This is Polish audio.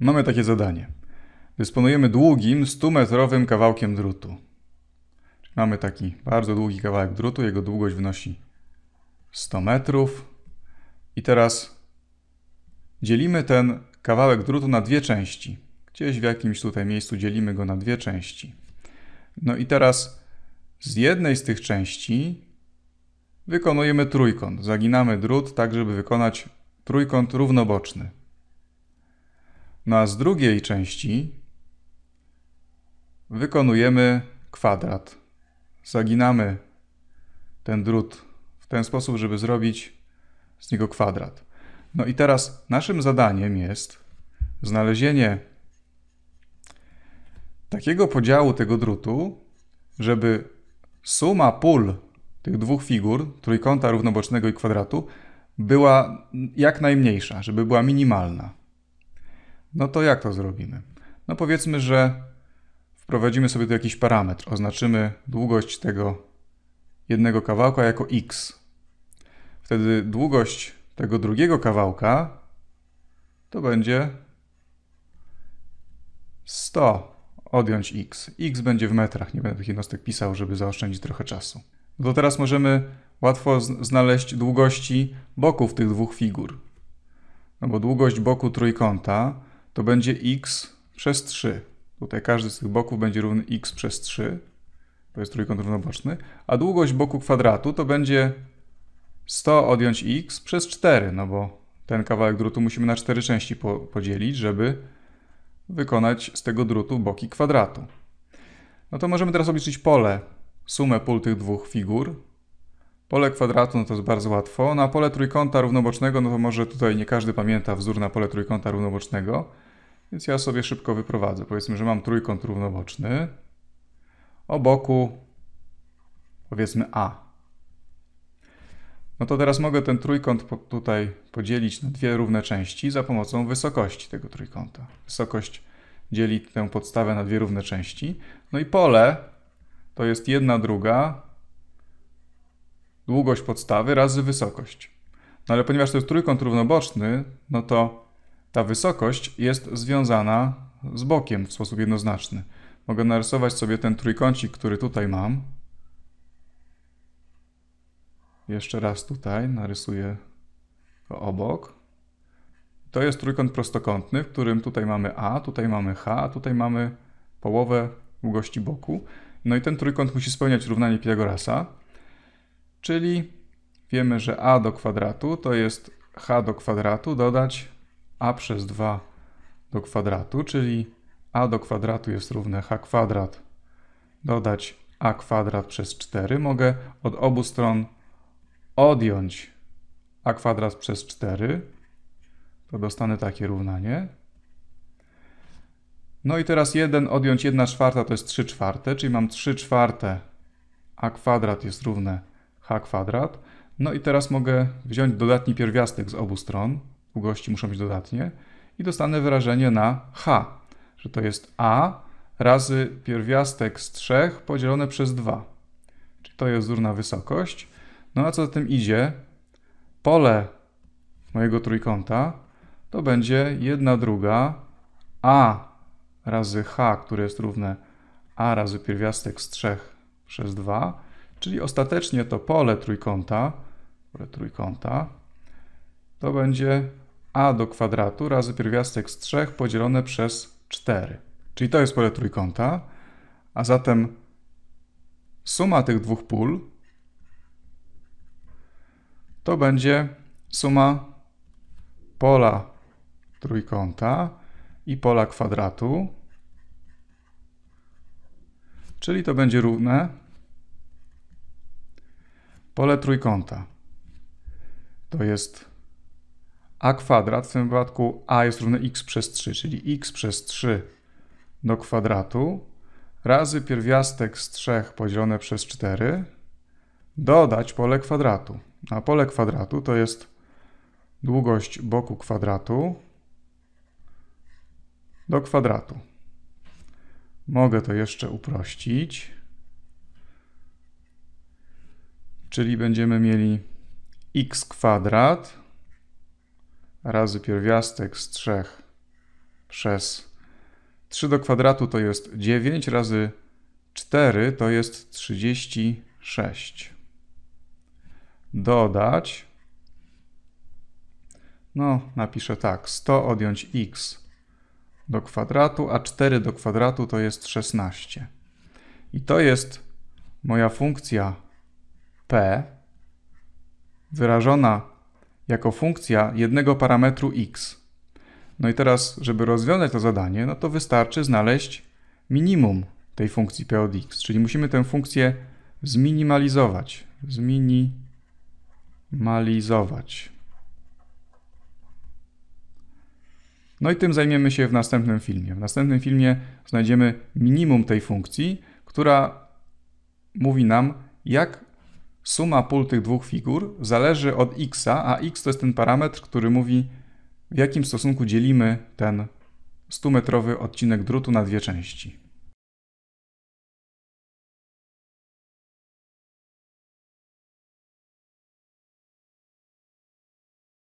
Mamy takie zadanie. Dysponujemy długim, 100-metrowym kawałkiem drutu. Mamy taki bardzo długi kawałek drutu, jego długość wynosi 100 metrów. I teraz dzielimy ten kawałek drutu na dwie części. Gdzieś w jakimś tutaj miejscu dzielimy go na dwie części. No i teraz z jednej z tych części wykonujemy trójkąt. Zaginamy drut tak, żeby wykonać trójkąt równoboczny. No a z drugiej części wykonujemy kwadrat. Zaginamy ten drut w ten sposób, żeby zrobić z niego kwadrat. No i teraz naszym zadaniem jest znalezienie takiego podziału tego drutu, żeby suma pól tych dwóch figur, trójkąta równobocznego i kwadratu, była jak najmniejsza, żeby była minimalna. No to jak to zrobimy? No powiedzmy, że wprowadzimy sobie tu jakiś parametr. Oznaczymy długość tego jednego kawałka jako x. Wtedy długość tego drugiego kawałka to będzie 100 odjąć x. x będzie w metrach, nie będę tych jednostek pisał, żeby zaoszczędzić trochę czasu. No to teraz możemy łatwo znaleźć długości boków tych dwóch figur. No bo długość boku trójkąta to będzie x przez 3. Tutaj każdy z tych boków będzie równy x przez 3, to jest trójkąt równoboczny, a długość boku kwadratu to będzie 100 odjąć x przez 4, no bo ten kawałek drutu musimy na 4 części po podzielić, żeby wykonać z tego drutu boki kwadratu. No to możemy teraz obliczyć pole, sumę pól tych dwóch figur. Pole kwadratu no to jest bardzo łatwo. Na no pole trójkąta równobocznego, no to może tutaj nie każdy pamięta wzór na pole trójkąta równobocznego. Więc ja sobie szybko wyprowadzę. Powiedzmy, że mam trójkąt równoboczny o boku powiedzmy A. No to teraz mogę ten trójkąt po tutaj podzielić na dwie równe części za pomocą wysokości tego trójkąta. Wysokość dzieli tę podstawę na dwie równe części. No i pole to jest jedna druga długość podstawy razy wysokość. No ale ponieważ to jest trójkąt równoboczny, no to ta wysokość jest związana z bokiem w sposób jednoznaczny. Mogę narysować sobie ten trójkącik, który tutaj mam. Jeszcze raz tutaj narysuję go obok. To jest trójkąt prostokątny, w którym tutaj mamy A, tutaj mamy H, a tutaj mamy połowę długości boku. No i ten trójkąt musi spełniać równanie Pitagorasa, czyli wiemy, że a do kwadratu to jest h do kwadratu dodać a przez 2 do kwadratu, czyli a do kwadratu jest równe h kwadrat. Dodać a kwadrat przez 4 mogę od obu stron odjąć a kwadrat przez 4, to dostanę takie równanie. No i teraz 1 odjąć 1 czwarta to jest 3 czwarte, czyli mam 3 czwarte a kwadrat jest równe h kwadrat. No i teraz mogę wziąć dodatni pierwiastek z obu stron gości muszą być dodatnie i dostanę wyrażenie na h, że to jest a razy pierwiastek z 3 podzielone przez 2. Czyli to jest równa wysokość. No a co za tym idzie? Pole mojego trójkąta to będzie 1 druga a razy h, które jest równe a razy pierwiastek z 3 przez 2, czyli ostatecznie to pole trójkąta, pole trójkąta to będzie a do kwadratu razy pierwiastek z 3 podzielone przez 4. Czyli to jest pole trójkąta, a zatem suma tych dwóch pól to będzie suma pola trójkąta i pola kwadratu, czyli to będzie równe pole trójkąta. To jest a kwadrat, w tym wypadku a jest równe x przez 3, czyli x przez 3 do kwadratu razy pierwiastek z 3 podzielone przez 4 dodać pole kwadratu. A pole kwadratu to jest długość boku kwadratu do kwadratu. Mogę to jeszcze uprościć. Czyli będziemy mieli x kwadrat razy pierwiastek z 3 przez 3 do kwadratu to jest 9 razy 4 to jest 36. Dodać. No, napiszę tak. 100 odjąć x do kwadratu, a 4 do kwadratu to jest 16. I to jest moja funkcja p wyrażona jako funkcja jednego parametru x. No i teraz, żeby rozwiązać to zadanie, no to wystarczy znaleźć minimum tej funkcji p od x, czyli musimy tę funkcję zminimalizować. Zminimalizować. No i tym zajmiemy się w następnym filmie. W następnym filmie znajdziemy minimum tej funkcji, która mówi nam, jak Suma pól tych dwóch figur zależy od x, a x to jest ten parametr, który mówi, w jakim stosunku dzielimy ten 100-metrowy odcinek drutu na dwie części.